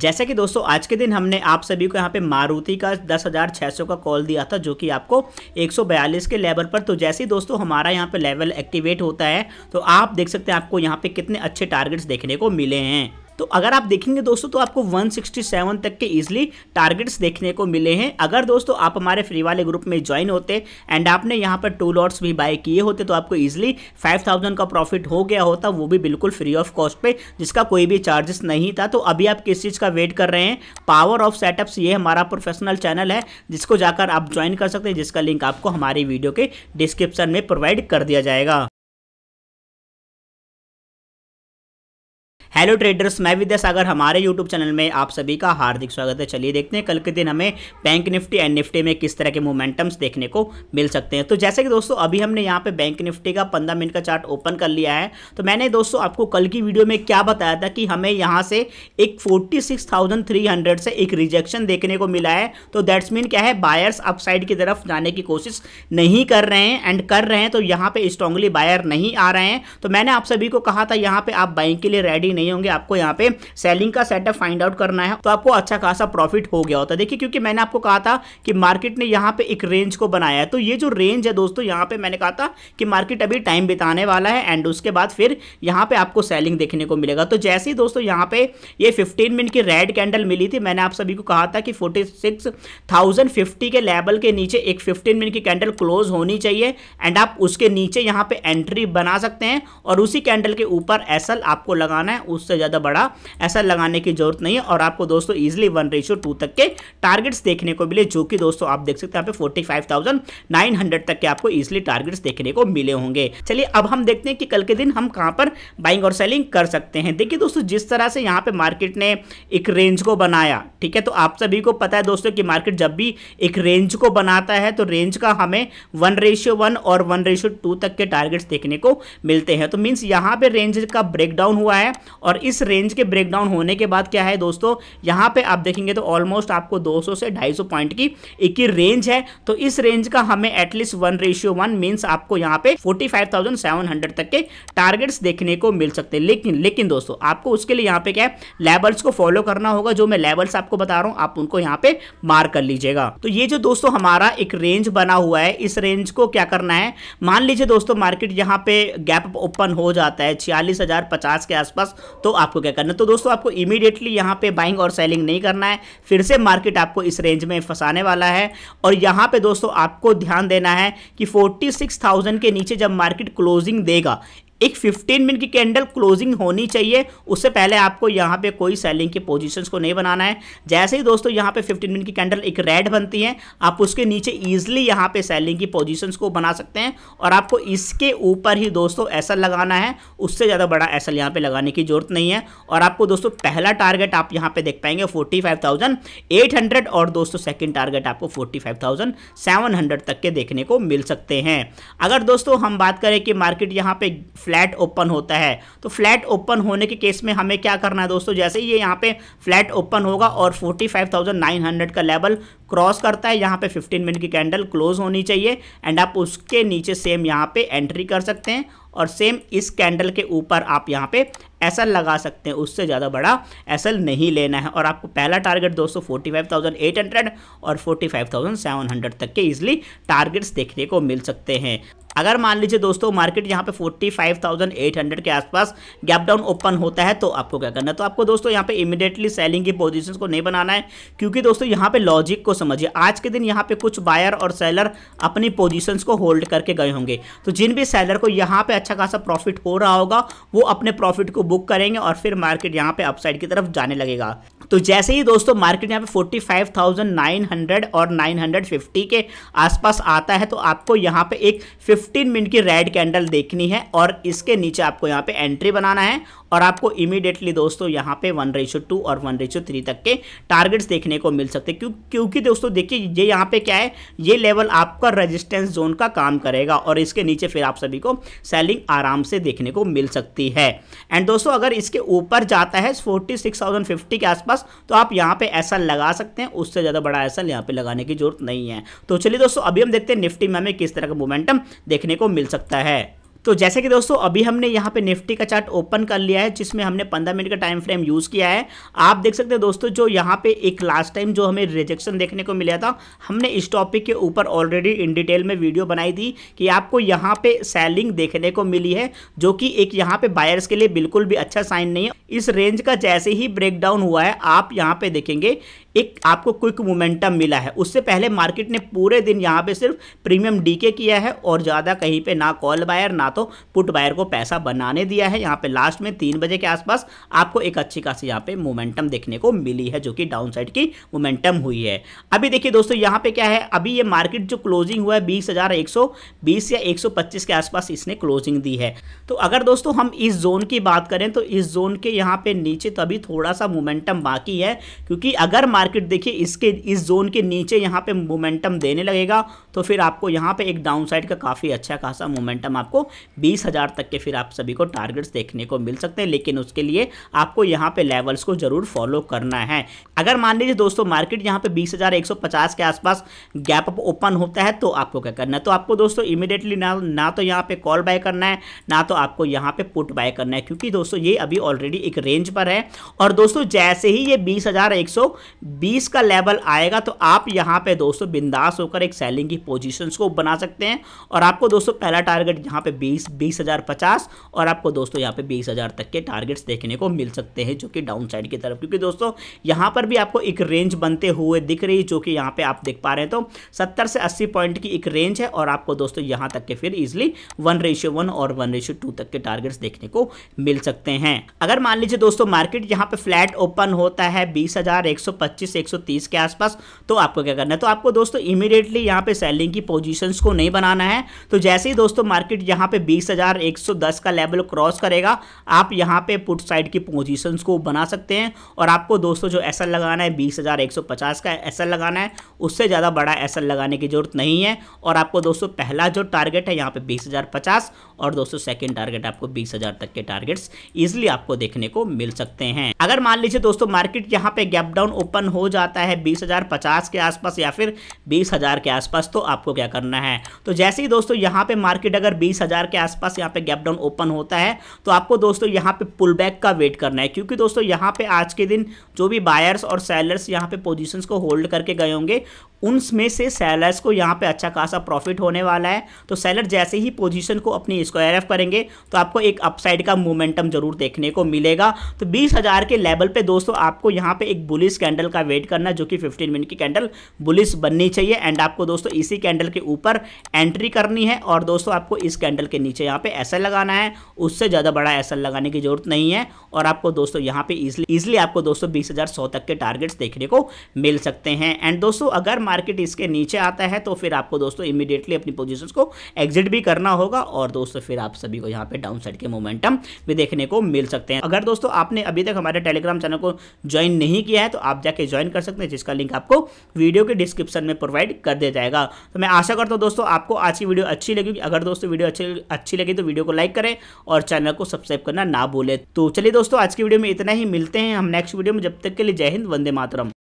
जैसे कि दोस्तों आज के दिन हमने आप सभी को यहाँ पे मारुति का दस हज़ार छः सौ का कॉल दिया था जो कि आपको एक सौ बयालीस के लेवल पर तो जैसे ही दोस्तों हमारा यहाँ पे लेवल एक्टिवेट होता है तो आप देख सकते हैं आपको यहाँ पे कितने अच्छे टारगेट्स देखने को मिले हैं तो अगर आप देखेंगे दोस्तों तो आपको 167 तक के इजिली टारगेट्स देखने को मिले हैं अगर दोस्तों आप हमारे फ्री वाले ग्रुप में ज्वाइन होते एंड आपने यहाँ पर टू लॉट्स भी बाय किए होते तो आपको ईजिली 5000 का प्रॉफिट हो गया होता वो भी बिल्कुल फ्री ऑफ कॉस्ट पे जिसका कोई भी चार्जेस नहीं था तो अभी आप किस चीज़ का वेट कर रहे हैं पावर ऑफ सेटअप्स ये हमारा प्रोफेशनल चैनल है जिसको जाकर आप ज्वाइन कर सकते हैं जिसका लिंक आपको हमारी वीडियो के डिस्क्रिप्शन में प्रोवाइड कर दिया जाएगा हेलो ट्रेडर्स मैं विद्यासागर हमारे यूट्यूब चैनल में आप सभी का हार्दिक स्वागत है चलिए देखते हैं कल के दिन हमें बैंक निफ्टी एंड निफ्टी में किस तरह के मोमेंटम्स देखने को मिल सकते हैं तो जैसे कि दोस्तों अभी हमने यहाँ पे बैंक निफ्टी का पंद्रह मिनट का चार्ट ओपन कर लिया है तो मैंने दोस्तों आपको कल की वीडियो में क्या बताया था कि हमें यहाँ से एक फोर्टी से एक रिजेक्शन देखने को मिला है तो दैट्स मीन क्या है बायर्स अपसाइड की तरफ जाने की कोशिश नहीं कर रहे हैं एंड कर रहे हैं तो यहाँ पर स्ट्रांगली बायर नहीं आ रहे हैं तो मैंने आप सभी को कहा था यहाँ पर आप बाइंग के लिए रेडी नहीं होंगे आपको यहाँ पे सेलिंग का सेटअप फाइंड आउट करना है तो आपको अच्छा खासा प्रॉफिट हो गया होता है देखिए क्योंकि मैंने आपको कहा था कि मार्केट ने यहाँ पे एक रेंज को बनाया है तो ये जो रेंज है दोस्तों यहाँ पे मैंने कहा था कि मार्केट अभी टाइम बिताने वाला है एंड उसके बाद फिर यहाँ पे आपको सेलिंग देखने को मिलेगा तो जैसे ही दोस्तों यहाँ पे ये फिफ्टीन मिनट की रेड कैंडल मिली थी मैंने आप सभी को कहा था कि फोर्टी सिक्स थाउजेंड फिफ्टी के लेवल के नीचे एक फिफ्टीन मिनट की कैंडल क्लोज होनी चाहिए एंड आप उसके नीचे यहाँ पे एंट्री बना सकते हैं और उसी कैंडल के ऊपर एसल आपको लगाना है उस उससे ज़्यादा बड़ा ऐसा लगाने की जरूरत नहीं है और आपको दोस्तों ईजिली वन रेशियो टू तक के टारगेट्स देखने को मिले जो कि दोस्तों आप देख सकते हैं यहाँ पे forty five thousand nine hundred तक के आपको ईजिली टारगेट्स देखने को मिले होंगे चलिए अब हम देखते हैं कि कल के दिन हम कहाँ पर बाइंग और सेलिंग कर सकते हैं देखिए दोस्तों जिस तरह से यहाँ पे मार्केट ने एक रेंज को बनाया ठीक है तो आप सभी को पता है दोस्तों कि मार्केट जब भी एक रेंज को बनाता है तो रेंज का हमें वन रेशियो वन और वन रेशियो टू तक के टारगेट्स देखने को मिलते हैं तो मीन्स यहाँ पे रेंज का ब्रेकडाउन हुआ है और और इस रेंज के ब्रेकडाउन होने के बाद क्या है दोस्तों यहाँ पे आप देखेंगे तो ऑलमोस्ट आपको 200 से 250 पॉइंट की एक ही रेंज है तो इस रेंज का हमें at least one ratio one means आपको यहाँ पे 45,700 तक के टारगेट्स देखने को मिल सकते हैं लेकिन लेकिन दोस्तों आपको उसके लिए यहाँ पे क्या है लेवल्स को फॉलो करना होगा जो मैं लेवल्स आपको बता रहा हूँ आप उनको यहाँ पे मार कर लीजिएगा तो ये जो दोस्तों हमारा एक रेंज बना हुआ है इस रेंज को क्या करना है मान लीजिए दोस्तों मार्केट यहाँ पे गैप ओपन हो जाता है छियालीस के आसपास तो आपको क्या करना तो दोस्तों आपको इमीडिएटली यहाँ पे बाइंग और सेलिंग नहीं करना है फिर से मार्केट आपको इस रेंज में फंसाने वाला है और यहाँ पे दोस्तों आपको ध्यान देना है कि 46,000 के नीचे जब मार्केट क्लोजिंग देगा एक 15 मिनट की कैंडल क्लोजिंग होनी चाहिए उससे पहले आपको यहाँ पे कोई सेलिंग की पोजीशंस को नहीं बनाना है जैसे ही दोस्तों यहाँ पे 15 मिनट की कैंडल एक रेड बनती है आप उसके नीचे ईजिली यहाँ पे सेलिंग की पोजीशंस को बना सकते हैं और आपको इसके ऊपर ही दोस्तों ऐसा लगाना है उससे ज़्यादा बड़ा ऐसा यहाँ पर लगाने की जरूरत नहीं है और आपको दोस्तों पहला टारगेट आप यहाँ पर देख पाएंगे फोर्टी और दोस्तों सेकेंड टारगेट आपको फोर्टी तक के देखने को मिल सकते हैं अगर दोस्तों हम बात करें कि मार्केट यहाँ पे फ्लैट ओपन होता है तो फ्लैट ओपन होने के केस में हमें क्या करना है दोस्तों जैसे ये यहाँ पे फ्लैट ओपन होगा और 45,900 का लेवल क्रॉस करता है यहाँ पे 15 मिनट की कैंडल क्लोज होनी चाहिए एंड आप उसके नीचे सेम यहाँ पे एंट्री कर सकते हैं और सेम इस कैंडल के ऊपर आप यहाँ पे एसल लगा सकते हैं उससे ज़्यादा बड़ा एसल नहीं लेना है और आपको पहला टारगेट दोस्तों 45,800 और 45,700 तक के इजिली टारगेट्स देखने को मिल सकते हैं अगर मान लीजिए दोस्तों मार्केट यहाँ पे 45,800 के आसपास गैप डाउन ओपन होता है तो आपको क्या करना है तो आपको दोस्तों यहाँ पे इमिडिएटली सेलिंग की पोजीशंस को नहीं बनाना है क्योंकि दोस्तों यहाँ पे लॉजिक को समझिए आज के दिन यहाँ पे कुछ बायर और सेलर अपनी पोजीशंस को होल्ड करके गए होंगे तो जिन भी सेलर को यहाँ पे अच्छा खासा प्रॉफिट हो रहा होगा वो अपने प्रॉफिट को बुक करेंगे और फिर मार्केट यहाँ पे अपसाइड की तरफ जाने लगेगा तो जैसे ही दोस्तों मार्केट यहाँ पे 45,900 और 950 के आसपास आता है तो आपको यहाँ पे एक 15 मिनट की रेड कैंडल देखनी है और इसके नीचे आपको यहाँ पे एंट्री बनाना है और आपको इमीडिएटली दोस्तों यहाँ पे वन रेशो टू और वन रेशो थ्री तक के टारगेट्स देखने को मिल सकते क्यों क्योंकि दोस्तों देखिए ये यहाँ पे क्या है ये लेवल आपका रेजिस्टेंस जोन का काम करेगा और इसके नीचे फिर आप सभी को सेलिंग आराम से देखने को मिल सकती है एंड दोस्तों अगर इसके ऊपर जाता है फोर्टी के आसपास तो आप यहाँ पर ऐसा लगा सकते हैं उससे ज़्यादा बड़ा ऐसा यहाँ पर लगाने की जरूरत नहीं है तो चलिए दोस्तों अभी हम देखते हैं निफ्टी में हमें किस तरह का मोमेंटम देखने को मिल सकता है तो जैसे कि दोस्तों अभी हमने यहाँ पे निफ्टी का चार्ट ओपन कर लिया है जिसमें हमने 15 मिनट का टाइम फ्रेम यूज़ किया है आप देख सकते हैं दोस्तों जो यहाँ पे एक लास्ट टाइम जो हमें रिजेक्शन देखने को मिला था हमने इस टॉपिक के ऊपर ऑलरेडी इन डिटेल में वीडियो बनाई थी कि आपको यहाँ पे सेलिंग देखने को मिली है जो कि एक यहाँ पे बायर्स के लिए बिल्कुल भी अच्छा साइन नहीं है इस रेंज का जैसे ही ब्रेकडाउन हुआ है आप यहाँ पे देखेंगे एक आपको क्विक मोमेंटम मिला है उससे पहले मार्केट ने पूरे दिन यहाँ पे सिर्फ प्रीमियम डीके किया है और ज़्यादा कहीं पे ना कॉल बायर ना तो पुट बायर को पैसा बनाने दिया है यहाँ पे लास्ट में तीन बजे के आसपास आपको एक अच्छी खासी यहाँ पे मोमेंटम देखने को मिली है जो कि डाउन साइड की मोमेंटम हुई है अभी देखिए दोस्तों यहाँ पे क्या है अभी ये मार्केट जो क्लोजिंग हुआ है बीस या एक के आसपास इसने क्लोजिंग दी है तो अगर दोस्तों हम इस जोन की बात करें तो इस जोन के यहाँ पे नीचे तो अभी थोड़ा सा मोमेंटम बाकी है क्योंकि अगर मार्केट देखिए इसके इस जोन के नीचे यहाँ पे मोमेंटम देने लगेगा तो फिर आपको यहाँ पे एक डाउनसाइड का काफ़ी अच्छा खासा मोमेंटम आपको बीस हज़ार तक के फिर आप सभी को टारगेट्स देखने को मिल सकते हैं लेकिन उसके लिए आपको यहाँ पे लेवल्स को ज़रूर फॉलो करना है अगर मान लीजिए दोस्तों मार्केट यहाँ पर बीस के आसपास गैप अप ओपन होता है तो आपको क्या करना है तो आपको दोस्तों इमिडिएटली ना ना तो यहाँ पर कॉल बाय करना है ना तो आपको यहाँ पर पुट बाय करना है क्योंकि दोस्तों ये अभी ऑलरेडी एक रेंज पर है और दोस्तों जैसे ही ये बीस बीस का लेवल आएगा तो आप यहाँ पे दोस्तों बिंदास होकर एक सेलिंग की पोजीशंस को बना सकते हैं और आपको दोस्तों पहला टारगेट यहाँ पे बीस बीस हज़ार पचास और आपको दोस्तों यहाँ पे बीस हज़ार तक के टारगेट्स देखने को मिल सकते हैं जो कि डाउन साइड की तरफ क्योंकि दोस्तों यहाँ पर भी आपको एक रेंज बनते हुए दिख रही जो कि यहाँ पर आप देख पा रहे हैं तो सत्तर से अस्सी पॉइंट की एक रेंज है और आपको दोस्तों यहाँ तक के फिर ईजिली वन रेशियो वन और वन रेशियो टू तक के टारगेट्स देखने को मिल सकते हैं अगर मान लीजिए दोस्तों मार्केट यहाँ पर फ्लैट ओपन होता है बीस हज़ार एक सौ पच्चीस 125 130 के आसपास तो आपको क्या करना है तो आपको दोस्तों इमीडिएटली यहाँ पे सेलिंग की पोजीशंस को नहीं बनाना है तो जैसे ही दोस्तों मार्केट यहाँ पे 20,110 का लेवल क्रॉस करेगा आप यहाँ पे पुट साइड की पोजिशन को बना सकते हैं और आपको दोस्तों जो एस लगाना है बीस का एस लगाना है उससे ज़्यादा बड़ा एस लगाने की ज़रूरत नहीं है और आपको दोस्तों पहला जो टारगेट है यहाँ पे बीस और दोस्तों सेकेंड टारगेट आपको बीस तक के टारगेट्स इजिली आपको देखने को मिल सकते हैं अगर मान लीजिए दोस्तों मार्केट यहाँ पे गैप डाउन ओपन हो जाता है बीस हज़ार पचास के आसपास या फिर बीस हज़ार के आसपास तो आपको क्या करना है तो जैसे ही दोस्तों यहाँ पे मार्केट अगर बीस हज़ार के आसपास यहाँ पे गैप डाउन ओपन होता है तो आपको दोस्तों यहाँ पे पुल बैक का वेट करना है क्योंकि दोस्तों यहाँ पे आज के दिन जो भी बायर्स और सेलर्स यहाँ पे पोजीशंस को होल्ड करके गए होंगे उनमें से सेलर्स को यहाँ पे अच्छा खासा प्रॉफिट होने वाला है तो सेलर जैसे ही पोजीशन को अपनी स्क्वायर एफ करेंगे तो आपको एक अपसाइड का मोमेंटम जरूर देखने को मिलेगा तो बीस हज़ार के लेवल पे दोस्तों आपको यहाँ पे एक बुलिस कैंडल का वेट करना जो कि फिफ्टीन मिनट की कैंडल बुलिस बननी चाहिए एंड आपको दोस्तों इसी कैंडल के ऊपर एंट्री करनी है और दोस्तों आपको इस कैंडल के नीचे यहाँ पे ऐसा लगाना है उससे ज़्यादा बड़ा ऐसा लगाने की जरूरत नहीं है और आपको दोस्तों यहाँ पे इजली इजली आपको दोस्तों बीस तक के टारगेट्स देखने को मिल सकते हैं एंड दोस्तों अगर मार्केट इसके नीचे आता है तो फिर आपको दोस्तों इमीडिएटली अपनी पोजिशन को एग्जिट भी करना होगा और दोस्तों फिर आप सभी को यहाँ पे डाउन के मोमेंटम भी देखने को मिल सकते हैं अगर दोस्तों आपने अभी तक हमारे टेलीग्राम चैनल को ज्वाइन नहीं किया है तो आप जाके ज्वाइन कर सकते हैं जिसका लिंक आपको वीडियो के डिस्क्रिप्शन में प्रोवाइड कर दिया जाएगा तो मैं आशा करता हूँ दोस्तों आपको आज की वीडियो अच्छी लगी अगर दोस्तों वीडियो अच्छी लगी तो वीडियो को लाइक करें और चैनल को सब्सक्राइब करना ना भूलें तो चलिए दोस्तों आज की वीडियो में इतना ही मिलते हैं हम नेक्स्ट वीडियो में जब तक के लिए जय हिंद वंदे मातरम